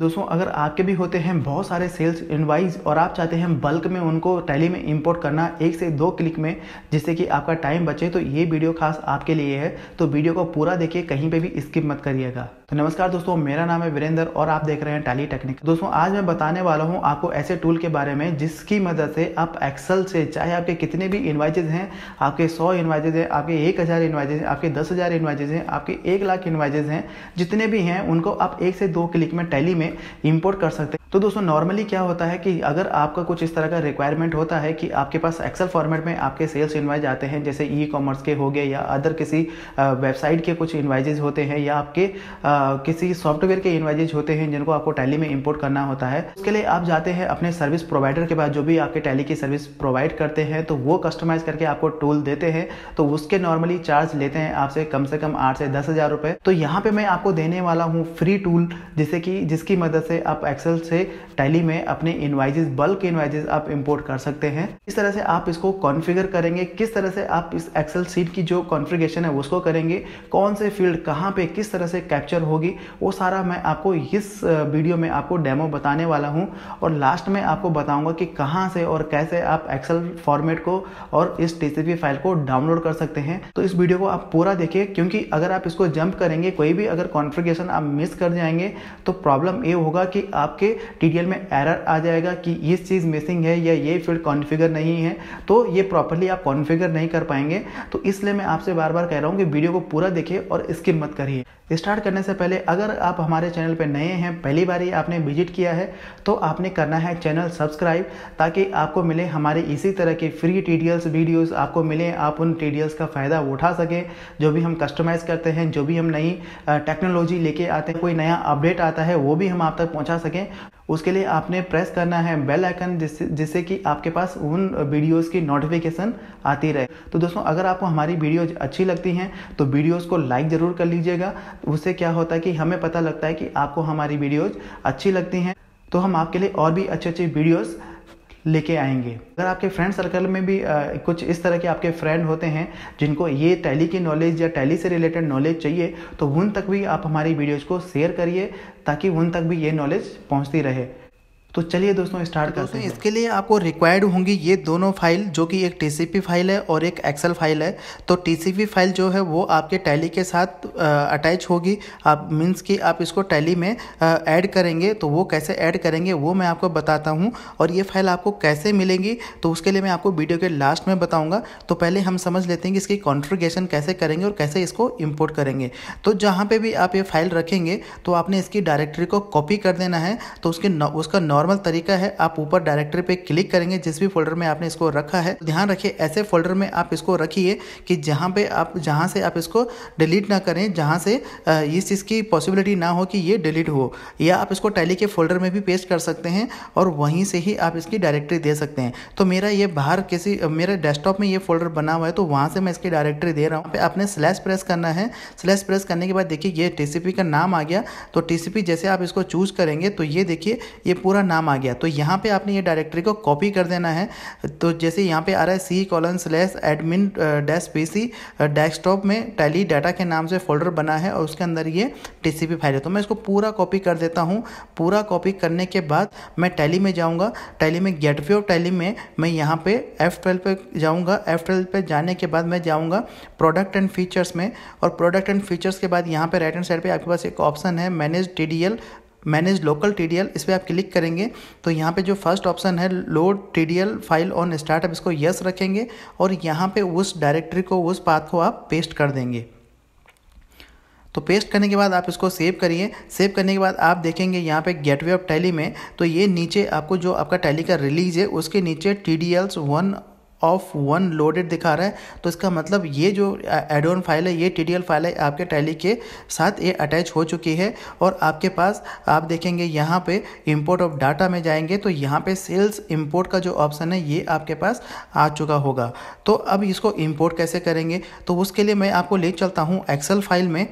दोस्तों अगर आपके भी होते हैं बहुत सारे सेल्स इन्वाइज और आप चाहते हैं बल्क में उनको टैली में इंपोर्ट करना एक से दो क्लिक में जिससे कि आपका टाइम बचे तो ये वीडियो खास आपके लिए है तो वीडियो को पूरा देखिए कहीं पे भी स्किप मत करिएगा तो नमस्कार दोस्तों मेरा नाम है वीरेंद्र और आप देख रहे हैं टैली टेक्निक दोस्तों आज मैं बताने वाला हूँ आपको ऐसे टूल के बारे में जिसकी मदद से आप एक्सल से चाहे आपके कितने भी इन्वाइजेज हैं आपके सौ इन्वाइजेज हैं आपके एक हज़ार इन्वाइजेज हैं आपके दस हज़ार इन्वाइजेज हैं आपके एक लाख इन्वाइजेज हैं जितने भी हैं उनको आप एक से दो क्लिक में टैली में में इंपोर्ट कर सकते हैं तो दोस्तों नॉर्मली क्या होता है कि अगर आपका कुछ इस तरह का रिक्वायरमेंट होता है कि आपके पास एक्सेल फॉर्मेट में आपके सेल्स इन्वाइज आते हैं जैसे ई कॉमर्स के हो गए या अदर किसी वेबसाइट के कुछ इन्वाइजेज होते हैं या आपके किसी सॉफ्टवेयर के इन्वाइजेज होते हैं जिनको आपको टैली में इंपोर्ट करना होता है उसके लिए आप जाते हैं अपने सर्विस प्रोवाइडर के पास जो भी आपके टैली की सर्विस प्रोवाइड करते हैं तो वो कस्टमाइज करके आपको टूल देते हैं तो उसके नॉर्मली चार्ज लेते हैं आपसे कम से कम आठ से दस हज़ार रुपए तो यहाँ पे मैं आपको देने वाला हूँ फ्री टूल जिसे कि जिसकी इसकी मदद से आप एक्सेल से टैली में अपने इन्वाइजेस बल्क इन्वाइजेस आप इंपोर्ट कर सकते हैं इस तरह से आप इसको कॉन्फ़िगर करेंगे किस तरह से आप इस एक्सेल सीट की जो कॉन्फ़िगरेशन है उसको करेंगे कौन से फील्ड कहाँ पे किस तरह से कैप्चर होगी वो सारा मैं आपको इस वीडियो में आपको डेमो बताने वाला हूँ और लास्ट में आपको बताऊँगा कि कहाँ से और कैसे आप एक्सेल फॉर्मेट को और इस टी फाइल को डाउनलोड कर सकते हैं तो इस वीडियो को आप पूरा देखिए क्योंकि अगर आप इसको जंप करेंगे कोई भी अगर कॉन्फ़िगरेशन आप मिस कर जाएंगे तो प्रॉब्लम ये होगा कि आपके टी में एरर आ जाएगा कि ये चीज़ मिसिंग है या ये फील्ड कॉन्फ़िगर नहीं है तो ये प्रॉपरली आप कॉन्फ़िगर नहीं कर पाएंगे तो इसलिए मैं आपसे बार बार कह रहा हूँ कि वीडियो को पूरा देखिए और स्किप मत करिए स्टार्ट करने से पहले अगर आप हमारे चैनल पर नए हैं पहली बार ही आपने विजिट किया है तो आपने करना है चैनल सब्सक्राइब ताकि आपको मिले हमारे इसी तरह के फ्री टी वीडियोस आपको मिले आप उन टी का फ़ायदा उठा सकें जो भी हम कस्टमाइज़ करते हैं जो भी हम नई टेक्नोलॉजी लेके आते हैं कोई नया अपडेट आता है वो भी हम आप तक पहुँचा सकें उसके लिए आपने प्रेस करना है बेल आइकन जिससे जिससे कि आपके पास उन वीडियोस की नोटिफिकेशन आती रहे तो दोस्तों अगर आपको हमारी वीडियोज अच्छी लगती हैं तो वीडियोस को लाइक ज़रूर कर लीजिएगा उससे क्या होता है कि हमें पता लगता है कि आपको हमारी वीडियोज अच्छी लगती हैं तो हम आपके लिए और भी अच्छे अच्छे वीडियोज़ लेके आएंगे अगर आपके फ्रेंड सर्कल में भी आ, कुछ इस तरह के आपके फ्रेंड होते हैं जिनको ये टैली की नॉलेज या टैली से रिलेटेड नॉलेज चाहिए तो उन तक भी आप हमारी वीडियोज़ को शेयर करिए ताकि उन तक भी ये नॉलेज पहुँचती रहे तो चलिए दोस्तों स्टार्ट करते हैं इसके लिए आपको रिक्वायर्ड होंगी ये दोनों फाइल जो कि एक टीसीपी फाइल है और एक एक्सेल फाइल है तो टीसीपी फाइल जो है वो आपके टैली के साथ अटैच होगी आप मीन्स कि आप इसको टैली में ऐड करेंगे तो वो कैसे ऐड करेंगे वो मैं आपको बताता हूँ और ये फाइल आपको कैसे मिलेंगी तो उसके लिए मैं आपको वीडियो के लास्ट में बताऊँगा तो पहले हम समझ लेते हैं कि इसकी कॉन्फ्रिगेशन कैसे करेंगे और कैसे इसको इम्पोर्ट करेंगे तो जहाँ पर भी आप ये फाइल रखेंगे तो आपने इसकी डायरेक्टरी को कॉपी कर देना है तो उसके उसका नॉर्म नॉर्मल तरीका है आप ऊपर डायरेक्टरी पे क्लिक करेंगे जिस भी फोल्डर में आपने इसको रखा है ध्यान रखिए ऐसे फोल्डर में आप इसको रखिए कि जहाँ पे आप जहाँ से आप इसको डिलीट ना करें जहाँ से इस चीज़ की पॉसिबिलिटी ना हो कि ये डिलीट हो या आप इसको टैली के फोल्डर में भी पेस्ट कर सकते हैं और वहीं से ही आप इसकी डायरेक्टरी दे सकते हैं तो मेरा ये बाहर किसी मेरे डेस्कटॉप में ये फोल्डर बना हुआ है तो वहाँ से मैं इसकी डायरेक्टरी दे रहा हूँ पे आपने स्लैश प्रेस करना है स्लैश प्रेस करने के बाद देखिए ये टीसीपी का नाम आ गया तो टीसीपी जैसे आप इसको चूज करेंगे तो ये देखिए ये पूरा नाम नाम आ गया तो यहाँ पे आपने ये डायरेक्टरी को कॉपी कर देना है तो जैसे यहाँ पे आ रहा है C colon slash admin dash P C desktop में टैली डाटा के नाम से फोल्डर बना है और उसके अंदर ये टी फाइल है तो मैं इसको पूरा कॉपी कर देता हूँ पूरा कॉपी करने के बाद मैं टैली में जाऊँगा टैली में गेट वे ऑफ टैली में मैं यहाँ पर एफ ट्वेल्व पर जाऊँगा एफ ट्वेल्व पर जाने के बाद मैं जाऊँगा प्रोडक्ट एंड फीचर्स में और प्रोडक्ट एंड फीचर्स के बाद यहाँ पर राइट एंड साइड पर आपके पास एक ऑप्शन है manage T D L manage local T D L इस पर आप क्लिक करेंगे तो यहाँ पे जो फर्स्ट ऑप्शन है load T D L file on startup इसको यस रखेंगे और यहाँ पे उस डायरेक्टरी को उस पाथ को आप पेस्ट कर देंगे तो पेस्ट करने के बाद आप इसको सेव करिए सेव करने के बाद आप देखेंगे यहाँ पे गेटवे ऑफ टैली में तो ये नीचे आपको जो आपका टैली का रिलीज है उसके नीचे T D Ls one of one loaded दिखा रहा है तो इसका मतलब ये जो एड ऑन फाइल है ये टी फाइल है आपके टैली के साथ ये अटैच हो चुकी है और आपके पास आप देखेंगे यहाँ पे इंपोर्ट ऑफ डाटा में जाएंगे तो यहाँ पे सेल्स इंपोर्ट का जो ऑप्शन है ये आपके पास आ चुका होगा तो अब इसको इंपोर्ट कैसे करेंगे तो उसके लिए मैं आपको ले चलता हूँ एक्सेल फाइल में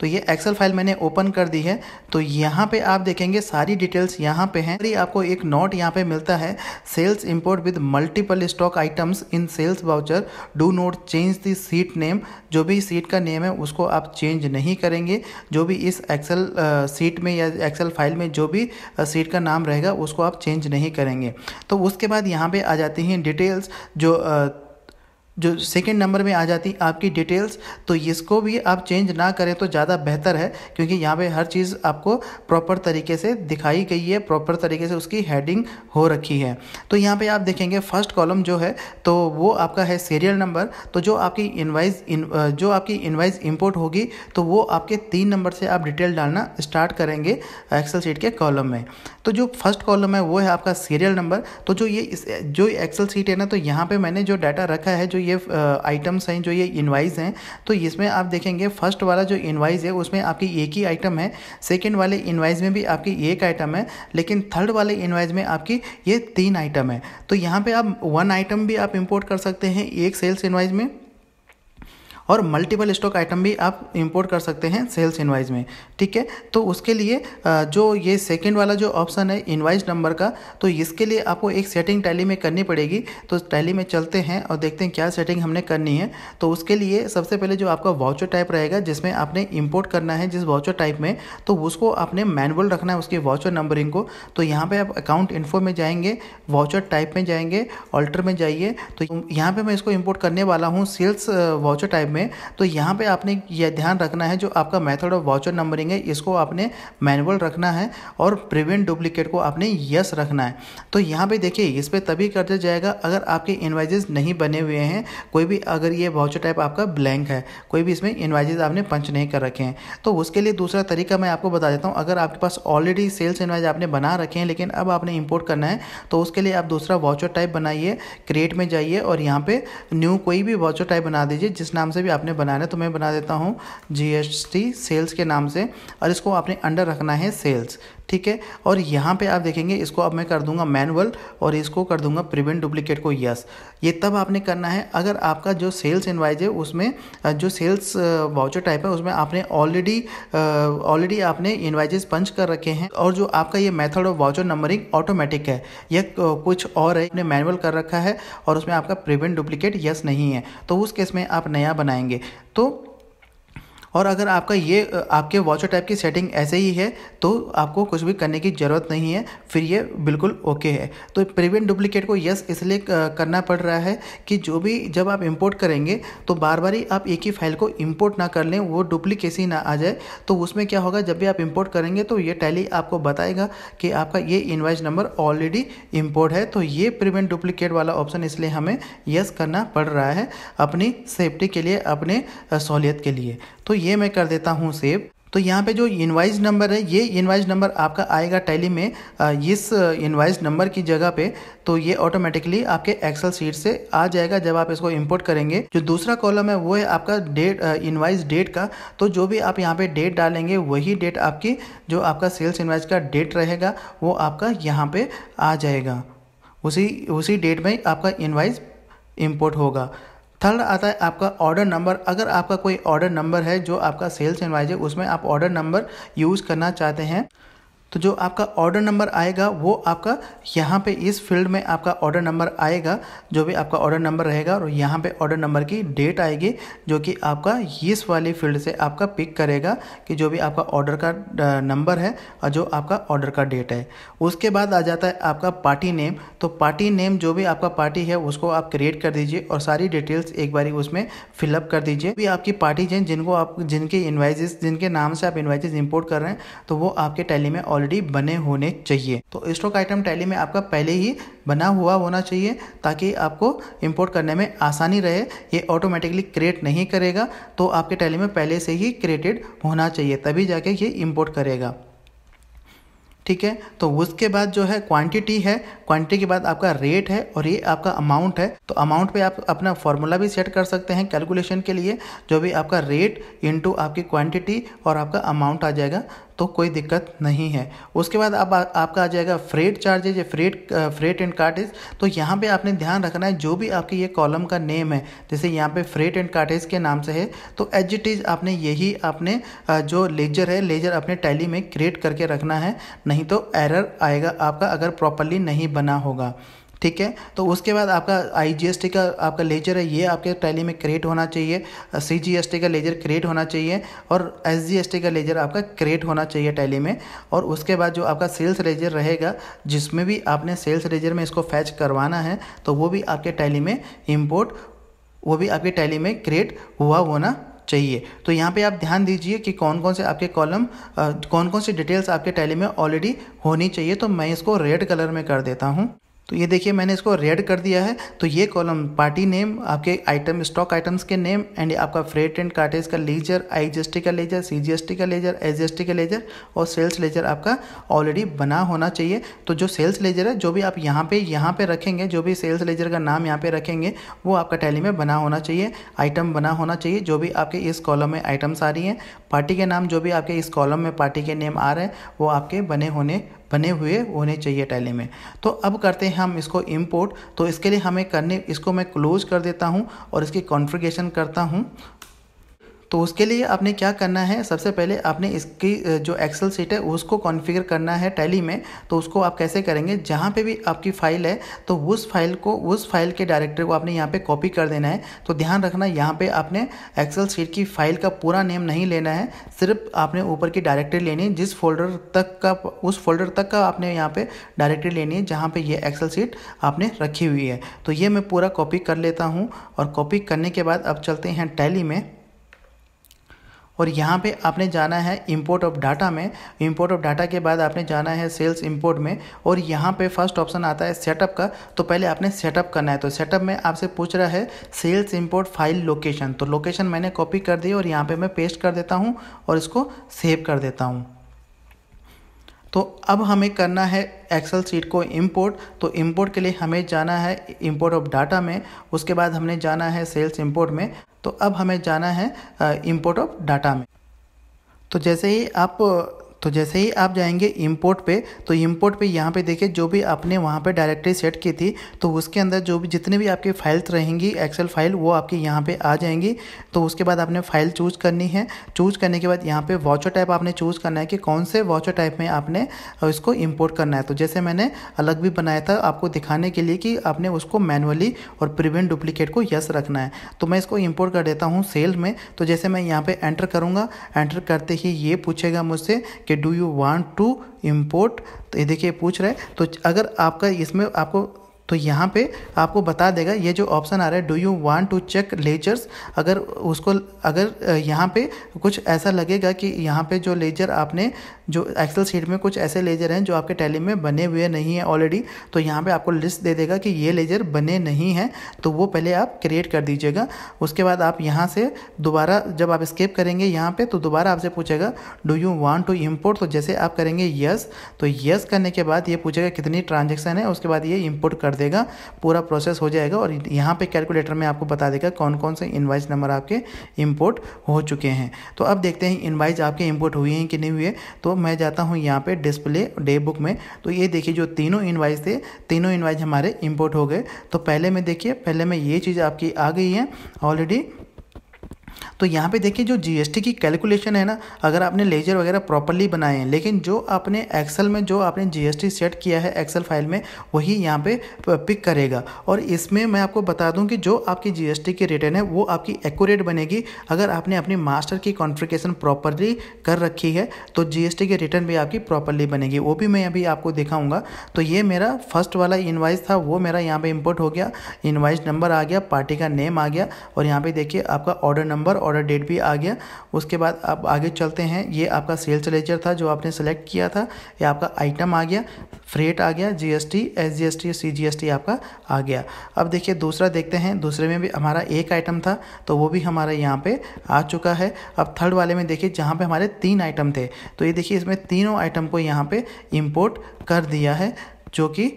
तो ये एक्सेल फाइल मैंने ओपन कर दी है तो यहाँ पे आप देखेंगे सारी डिटेल्स यहाँ पे हैं अभी आपको एक नोट यहाँ पे मिलता है sales import with multiple stock items in sales voucher do not change the sheet name जो भी सीट का नेम है उसको आप चेंज नहीं करेंगे जो भी इस एक्सेल सीट में या एक्सेल फाइल में जो भी सीट का नाम रहेगा उसको आप चेंज नहीं करेंगे तो उसके बाद यहाँ पर आ जाती हैं डिटेल्स जो आ, जो सेकेंड नंबर में आ जाती आपकी डिटेल्स तो इसको भी आप चेंज ना करें तो ज़्यादा बेहतर है क्योंकि यहाँ पे हर चीज़ आपको प्रॉपर तरीके से दिखाई गई है प्रॉपर तरीके से उसकी हेडिंग हो रखी है तो यहाँ पे आप देखेंगे फर्स्ट कॉलम जो है तो वो आपका है सीरियल नंबर तो जो आपकी इनवाइस इन, जो आपकी इन्वाइस इम्पोर्ट होगी तो वो आपके तीन नंबर से आप डिटेल डालना स्टार्ट करेंगे एक्सल सीट के कॉलम में तो जो फर्स्ट कॉलम है वो है आपका सीरियल नंबर तो जो ये जो एक्सल सीट है ना तो यहाँ पर मैंने जो डाटा रखा है जो ये आइटम्स हैं जो ये इन्वाइस हैं तो इसमें आप देखेंगे फर्स्ट वाला जो इन्वाइस है उसमें आपकी एक ही आइटम है सेकेंड वाले इन्वाइस में भी आपकी एक आइटम है लेकिन थर्ड वाले इन्वाइस में आपकी ये तीन आइटम है तो यहाँ पर आप वन आइटम भी आप इम्पोर्ट कर सकते हैं एक सेल्स इन्वाइस में और मल्टीपल स्टॉक आइटम भी आप इंपोर्ट कर सकते हैं सेल्स इनवाइज में ठीक है तो उसके लिए जो ये सेकेंड वाला जो ऑप्शन है इनवाइज नंबर का तो इसके लिए आपको एक सेटिंग टैली में करनी पड़ेगी तो टैली में चलते हैं और देखते हैं क्या सेटिंग हमने करनी है तो उसके लिए सबसे पहले जो आपका वाउचर टाइप रहेगा जिसमें आपने इंपोर्ट करना है जिस वाउचर टाइप में तो उसको आपने मैनुअल रखना है उसके वाउचर नंबरिंग को तो यहाँ पे आप अकाउंट इन्फो में जाएंगे वाउचर टाइप में जाएंगे ऑल्टर में जाइए तो यहाँ पे मैं इसको इंपोर्ट करने वाला हूँ सेल्स वाउचर टाइप में में तो यहाँ पे आपने यह ध्यान रखना है जो आपका मेथड ऑफ वाउचर नंबरिंग है इसको आपने मैनुअल रखना है और प्रिवेंट डुप्लीकेट को आपने यस रखना है तो यहाँ पे देखिए इस पर तभी कर दिया जाएगा अगर आपके इन्वाइजेज नहीं बने हुए हैं कोई भी अगर ये वाउचर टाइप आपका ब्लैंक है कोई भी इसमें इन्वाइजेज आपने पंच नहीं कर रखे हैं तो उसके लिए दूसरा तरीका मैं आपको बता देता हूँ अगर आपके पास ऑलरेडी सेल्स इन्वाइज आपने बना रखे हैं लेकिन अब आपने इम्पोर्ट करना है तो उसके लिए आप दूसरा वाउचर टाइप बनाइए क्रिएट में जाइए और यहाँ पर न्यू कोई भी वाउचर टाइप बना दीजिए जिस नाम से भी आपने बनाना है तो मैं बना देता हूँ जी सेल्स के नाम से और इसको आपने अंडर रखना है सेल्स ठीक है और यहाँ पे आप देखेंगे इसको अब मैं कर दूंगा मैनुअल और इसको कर दूंगा प्रिवेंट डुप्लीकेट को यस ये तब आपने करना है अगर आपका जो सेल्स इन्वाइज है उसमें जो सेल्स वाउचर टाइप है उसमें आपने ऑलरेडी ऑलरेडी आपने इन्वाइजेस पंच कर रखे हैं और जो आपका ये method of voucher numbering automatic है यह कुछ और है आपने मैनुअल कर रखा है और उसमें आपका प्रिवेंट डुप्लीकेट यस नहीं है तो उस केस में आप नया बनाएंगे तो और अगर आपका ये आपके वॉचर टाइप की सेटिंग ऐसे ही है तो आपको कुछ भी करने की ज़रूरत नहीं है फिर ये बिल्कुल ओके है तो प्रिवेंट डुप्लीकेट को यस इसलिए करना पड़ रहा है कि जो भी जब आप इंपोर्ट करेंगे तो बार बार ही आप एक ही फाइल को इंपोर्ट ना कर लें वो डुप्लीकेसी ना आ जाए तो उसमें क्या होगा जब भी आप इम्पोर्ट करेंगे तो ये टैली आपको बताएगा कि आपका ये इन्वाइस नंबर ऑलरेडी इम्पोर्ट है तो ये प्रिवेंट डुप्लीकेट वाला ऑप्शन इसलिए हमें यस करना पड़ रहा है अपनी सेफ्टी के लिए अपने सहूलियत के लिए तो ये मैं कर देता हूँ सेव तो यहाँ पे जो इनवाइज नंबर है ये इनवाइज नंबर आपका आएगा टैली में इस इनवाइज नंबर की जगह पे तो ये ऑटोमेटिकली आपके एक्सेल सीट से आ जाएगा जब आप इसको इंपोर्ट करेंगे जो दूसरा कॉलम है वो है आपका डेट इनवाइज डेट का तो जो भी आप यहाँ पे डेट डालेंगे वही डेट आपकी जो आपका सेल्स इनवाइस का डेट रहेगा वो आपका यहाँ पर आ जाएगा उसी उसी डेट में आपका इनवाइस इम्पोर्ट होगा थर्ड आता है आपका ऑर्डर नंबर अगर आपका कोई ऑर्डर नंबर है जो आपका सेल्स एडवाइजर है उसमें आप ऑर्डर नंबर यूज़ करना चाहते हैं तो जो आपका ऑर्डर नंबर आएगा वो आपका यहाँ पे इस फील्ड में आपका ऑर्डर नंबर आएगा जो भी आपका ऑर्डर नंबर रहेगा और यहाँ पे ऑर्डर नंबर की डेट आएगी जो कि आपका इस वाली फील्ड से आपका पिक करेगा कि जो भी आपका ऑर्डर का नंबर है और जो आपका ऑर्डर का डेट है उसके बाद आ जाता है आपका पार्टी नेम तो पार्टी नेम जो भी आपका पार्टी है उसको आप क्रिएट कर दीजिए और सारी डिटेल्स एक बार उसमें फिलअप कर दीजिए भी आपकी पार्टी हैं जिनको आप जिनके इन्वाइजेस जिनके नाम से आप इन्वाइजेस इम्पोर्ट कर रहे हैं तो वो आपके टैली में ऑलरेडी बने होने चाहिए तो स्टॉक आइटम टैली में आपका पहले ही बना हुआ होना चाहिए ताकि आपको इंपोर्ट करने में आसानी रहे ये ऑटोमेटिकली क्रिएट नहीं करेगा तो आपके टैली में पहले से ही क्रिएटेड होना चाहिए तभी जाके ये इम्पोर्ट करेगा ठीक है तो उसके बाद जो है क्वांटिटी है क्वांटिटी के बाद आपका रेट है और ये आपका अमाउंट है तो अमाउंट पे आप अपना फॉर्मूला भी सेट कर सकते हैं कैलकुलेशन के लिए जो भी आपका रेट इनटू आपकी क्वांटिटी और आपका अमाउंट आ जाएगा तो कोई दिक्कत नहीं है उसके बाद अब आ, आपका आ जाएगा फ्रेट चार्जेज या फ्रेट फ्रेट एंड कार्टेज तो यहाँ पे आपने ध्यान रखना है जो भी आपके ये कॉलम का नेम है जैसे यहाँ पे फ्रेट एंड कार्टेज के नाम से है तो एज इट इज़ आपने यही आपने जो लेजर है लेजर अपने टैली में क्रिएट करके रखना है नहीं तो एरर आएगा आपका अगर प्रॉपरली नहीं बना होगा ठीक है तो उसके बाद आपका आई का आपका लेजर है ये आपके टैली में क्रिएट होना चाहिए सी का लेजर क्रिएट होना चाहिए और एस का लेजर आपका क्रिएट होना चाहिए टैली में और उसके बाद जो आपका सेल्स लेजर रहेगा जिसमें भी आपने सेल्स लेजर में इसको फैच करवाना है तो वो भी आपके टैली में इम्पोर्ट वो भी आपके टैली में क्रिएट हुआ होना चाहिए तो यहाँ पे आप ध्यान दीजिए कि कौन कौन से आपके कॉलम कौन कौन से डिटेल्स आपके टैली में ऑलरेडी होनी चाहिए तो मैं इसको रेड कलर में कर देता हूँ तो ये देखिए मैंने इसको रेड कर दिया है तो ये कॉलम पार्टी नेम आपके आइटम स्टॉक आइटम्स के नेम एंड आपका फ्रेट एंड कार्टेज का लेजर टी का लेजर टी का लेजर टी का लेजर और सेल्स लेजर आपका ऑलरेडी बना होना चाहिए तो जो सेल्स लेजर है जो भी आप यहाँ पे यहाँ पे रखेंगे जो भी सेल्स लेजर का नाम यहाँ पे रखेंगे वो आपका टैली में बना होना चाहिए आइटम बना होना चाहिए जो भी आपके इस कॉलम में आइटम्स आ रही हैं पार्टी के नाम जो भी आपके इस कॉलम में पार्टी के नेम आ रहे हैं वो आपके बने होने बने हुए होने चाहिए टैली में तो अब करते हैं हम इसको इम्पोर्ट तो इसके लिए हमें करने इसको मैं क्लोज कर देता हूँ और इसकी कॉन्फ़िगरेशन करता हूँ तो उसके लिए आपने क्या करना है सबसे पहले आपने इसकी जो एक्सेल सीट है उसको कॉन्फ़िगर करना है टैली में तो उसको आप कैसे करेंगे जहाँ पे भी आपकी फ़ाइल है तो उस फाइल को उस फाइल के डायरेक्टर को आपने यहाँ पे कॉपी कर देना है तो ध्यान रखना यहाँ पे आपने एक्सेल सीट की फ़ाइल का पूरा नेम नहीं लेना है सिर्फ आपने ऊपर की डायरेक्टरी लेनी है जिस फोल्डर तक का उस फोल्डर तक का आपने यहाँ पर डायरेक्टरी लेनी है जहाँ पर यह एक्सेल सीट आपने रखी हुई है तो ये मैं पूरा कॉपी कर लेता हूँ और कॉपी करने के बाद अब चलते हैं टैली में और यहाँ पे आपने जाना है इंपोर्ट ऑफ डाटा में इंपोर्ट ऑफ डाटा के बाद आपने जाना है सेल्स इंपोर्ट में और यहाँ पे फर्स्ट ऑप्शन आता है सेटअप का तो पहले आपने सेटअप करना है तो सेटअप में आपसे पूछ रहा है सेल्स इंपोर्ट फाइल लोकेशन तो लोकेशन मैंने कॉपी कर दी और यहाँ पर मैं पेस्ट कर देता हूँ और इसको सेव कर देता हूँ तो अब हमें करना है एक्सेल सीट को इंपोर्ट तो इंपोर्ट के लिए हमें जाना है इंपोर्ट ऑफ डाटा में उसके बाद हमने जाना है सेल्स इंपोर्ट में तो अब हमें जाना है इम्पोर्ट ऑफ डाटा में तो जैसे ही आप तो जैसे ही आप जाएंगे इम्पोर्ट पे तो इम्पोर्ट पे यहाँ पे देखिए जो भी आपने वहाँ पे डायरेक्टरी सेट की थी तो उसके अंदर जो भी जितने भी आपकी फाइल्स रहेंगी एक्सेल फाइल वो आपकी यहाँ पे आ जाएंगी तो उसके बाद आपने फाइल चूज करनी है चूज करने के बाद यहाँ पे वॉचर टाइप आपने चूज़ करना है कि कौन से वॉचर टाइप में आपने इसको इम्पोर्ट करना है तो जैसे मैंने अलग भी बनाया था आपको दिखाने के लिए कि आपने उसको मैनुअली और प्रिवेंट डुप्लीकेट को यस रखना है तो मैं इसको इम्पोर्ट कर देता हूँ सेल में तो जैसे मैं यहाँ पर एंटर करूँगा एंटर करते ही ये पूछेगा मुझसे कि do you want to import तो ये देखिए पूछ रहा है तो अगर आपका इसमें आपको तो यहाँ पे आपको बता देगा ये जो ऑप्शन आ रहा है do you want to check ledgers अगर उसको अगर यहाँ पे कुछ ऐसा लगेगा कि यहाँ पे जो लेजर आपने जो एक्सेल सीट में कुछ ऐसे लेजर हैं जो आपके टैली में बने हुए नहीं हैं ऑलरेडी तो यहाँ पे आपको लिस्ट दे देगा कि ये लेजर बने नहीं हैं तो वो पहले आप क्रिएट कर दीजिएगा उसके बाद आप यहाँ से दोबारा जब आप स्केप करेंगे यहाँ पर तो दोबारा आपसे पूछेगा do you want to import तो जैसे आप करेंगे यस तो यस करने के बाद ये पूछेगा कितनी ट्रांजेक्शन है उसके बाद ये इम्पोर्ट कर देगा पूरा प्रोसेस हो जाएगा और यहाँ पे कैलकुलेटर में आपको बता देगा कौन कौन से इन्वाइस नंबर आपके इम्पोर्ट हो चुके हैं तो अब देखते हैं इन्वाइस आपके इम्पोर्ट हुए हैं कि नहीं हुए तो मैं जाता हूँ यहाँ पर डिस्प्ले डे बुक में तो ये देखिए जो तीनों इन्वाइस थे तीनों इन्वाइस हमारे इम्पोर्ट हो गए तो पहले में देखिए पहले में ये चीज़ आपकी आ गई है ऑलरेडी तो यहाँ पे देखिए जो जीएसटी की कैलकुलेशन है ना अगर आपने लेजर वगैरह प्रॉपरली बनाए हैं लेकिन जो आपने एक्सेल में जो आपने जीएसटी सेट किया है एक्सेल फाइल में वही यहाँ पे पिक करेगा और इसमें मैं आपको बता दूँ कि जो आपकी जीएसटी की रिटर्न है वो आपकी एक्यूरेट बनेगी अगर आपने अपनी मास्टर की कॉन्फ्रिकेशन प्रॉपरली कर रखी है तो जीएसटी की रिटर्न भी आपकी प्रॉपरली बनेगी वो भी मैं अभी आपको दिखाऊंगा तो ये मेरा फर्स्ट वाला इन्वाइस था वो मेरा यहाँ पे इम्पोर्ट हो गया इन्वाइस नंबर आ गया पार्टी का नेम आ गया और यहाँ पे देखिए आपका ऑर्डर नंबर ऑर्डर डेट भी आ गया उसके बाद आप आगे चलते हैं ये आपका सेल्स लेजर था जो आपने सेलेक्ट किया था ये आपका आइटम आ गया फ्रेट आ गया जीएसटी एसजीएसटी टी आपका आ गया अब देखिए दूसरा देखते हैं दूसरे में भी हमारा एक आइटम था तो वो भी हमारा यहाँ पे आ चुका है अब थर्ड वाले में देखिए जहाँ पे हमारे तीन आइटम थे तो ये देखिए इसमें तीनों आइटम को यहाँ पे इम्पोर्ट कर दिया है जो कि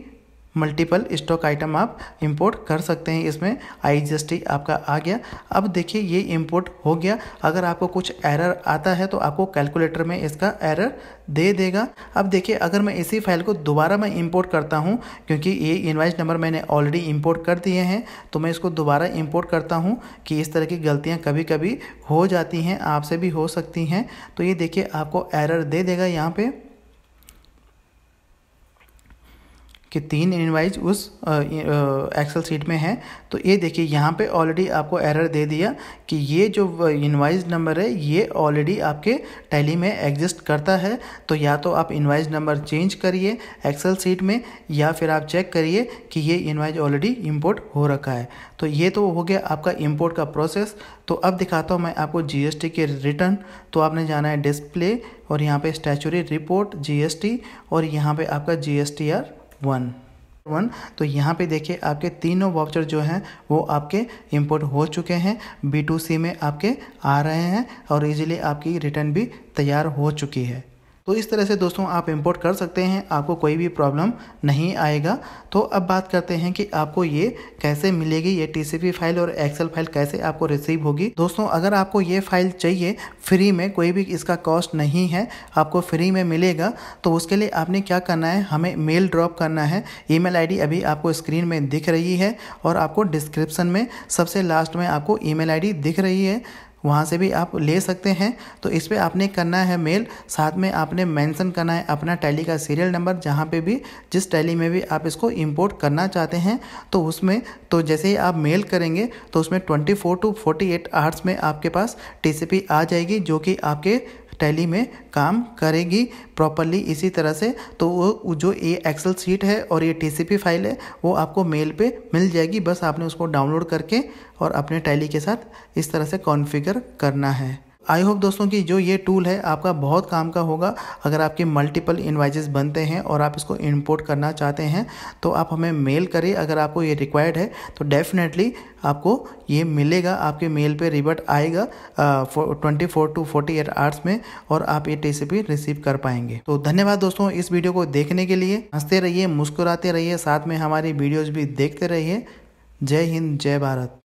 मल्टीपल स्टॉक आइटम आप इंपोर्ट कर सकते हैं इसमें आई जी आपका आ गया अब देखिए ये इंपोर्ट हो गया अगर आपको कुछ एरर आता है तो आपको कैलकुलेटर में इसका एरर दे देगा अब देखिए अगर मैं इसी फाइल को दोबारा मैं इंपोर्ट करता हूँ क्योंकि ये इन्वाइस नंबर मैंने ऑलरेडी इंपोर्ट कर दिए हैं तो मैं इसको दोबारा इंपोर्ट करता हूँ कि इस तरह की गलतियाँ कभी कभी हो जाती हैं आपसे भी हो सकती हैं तो ये देखिए आपको एरर दे देगा यहाँ पर कि तीन इनवाइज उस एक्सेल सीट में है तो ये देखिए यहाँ पे ऑलरेडी आपको एरर दे दिया कि ये जो इनवाइज नंबर है ये ऑलरेडी आपके टैली में एग्जिस्ट करता है तो या तो आप इनवाइज नंबर चेंज करिए एक्सेल सीट में या फिर आप चेक करिए कि ये इनवाइज ऑलरेडी इंपोर्ट हो रखा है तो ये तो हो गया आपका इम्पोर्ट का प्रोसेस तो अब दिखाता हूँ मैं आपको जी के रिटर्न तो आपने जाना है डिस्प्ले और यहाँ पर स्टैचुरी रिपोर्ट जी और यहाँ पर आपका जी वन वन तो यहाँ पे देखिए आपके तीनों वाउचर जो हैं वो आपके इंपोर्ट हो चुके हैं बी टू सी में आपके आ रहे हैं और इजीली आपकी रिटर्न भी तैयार हो चुकी है तो इस तरह से दोस्तों आप इंपोर्ट कर सकते हैं आपको कोई भी प्रॉब्लम नहीं आएगा तो अब बात करते हैं कि आपको ये कैसे मिलेगी ये टी फाइल और एक्सेल फाइल कैसे आपको रिसीव होगी दोस्तों अगर आपको ये फाइल चाहिए फ्री में कोई भी इसका कॉस्ट नहीं है आपको फ्री में मिलेगा तो उसके लिए आपने क्या करना है हमें मेल ड्रॉप करना है ई मेल अभी आपको स्क्रीन में दिख रही है और आपको डिस्क्रिप्सन में सबसे लास्ट में आपको ई मेल दिख रही है वहाँ से भी आप ले सकते हैं तो इस पर आपने करना है मेल साथ में आपने मेंशन करना है अपना टैली का सीरियल नंबर जहाँ पे भी जिस टैली में भी आप इसको इंपोर्ट करना चाहते हैं तो उसमें तो जैसे ही आप मेल करेंगे तो उसमें 24 टू एट आवर्स में आपके पास टीसीपी आ जाएगी जो कि आपके टैली में काम करेगी प्रॉपरली इसी तरह से तो वो जो ये एक्सेल सीट है और ये टीसीपी फाइल है वो आपको मेल पे मिल जाएगी बस आपने उसको डाउनलोड करके और अपने टैली के साथ इस तरह से कॉन्फ़िगर करना है आई होप दोस्तों कि जो ये टूल है आपका बहुत काम का होगा अगर आपके मल्टीपल इन्वाइजेस बनते हैं और आप इसको इंपोर्ट करना चाहते हैं तो आप हमें मेल करें अगर आपको ये रिक्वायर्ड है तो डेफिनेटली आपको ये मिलेगा आपके मेल पे रिवर्ट आएगा twenty four to forty eight hours में और आप ये टी रिसीव कर पाएंगे तो धन्यवाद दोस्तों इस वीडियो को देखने के लिए हंसते रहिए मुस्कुराते रहिए साथ में हमारी वीडियोज़ भी देखते रहिए जय हिंद जय भारत